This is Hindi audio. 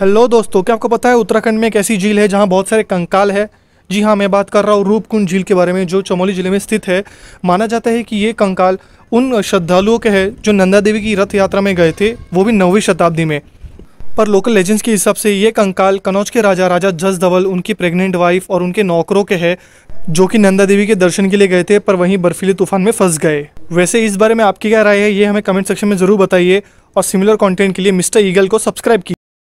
हेलो दोस्तों क्या आपको पता है उत्तराखंड में एक ऐसी झील है जहाँ बहुत सारे कंकाल है जी हाँ मैं बात कर रहा हूँ रूपकुंड झील के बारे में जो चमोली ज़िले में स्थित है माना जाता है कि ये कंकाल उन श्रद्धालुओं के हैं जो नंदा देवी की रथ यात्रा में गए थे वो भी नौवीं शताब्दी में पर लोकल लेजेंड्स के हिसाब से ये कंकाल कनौज के राजा राजा जस धवल उनकी प्रेग्नेंट वाइफ और उनके नौकरों के हैं जो कि नंदा देवी के दर्शन के लिए गए थे पर वहीं बर्फीले तूफान में फंस गए वैसे इस बारे में आपकी क्या राय है ये हमें कमेंट सेक्शन में ज़रूर बताइए और सिमिलर कंटेंट के लिए मिस्टर ईगल को सब्सक्राइब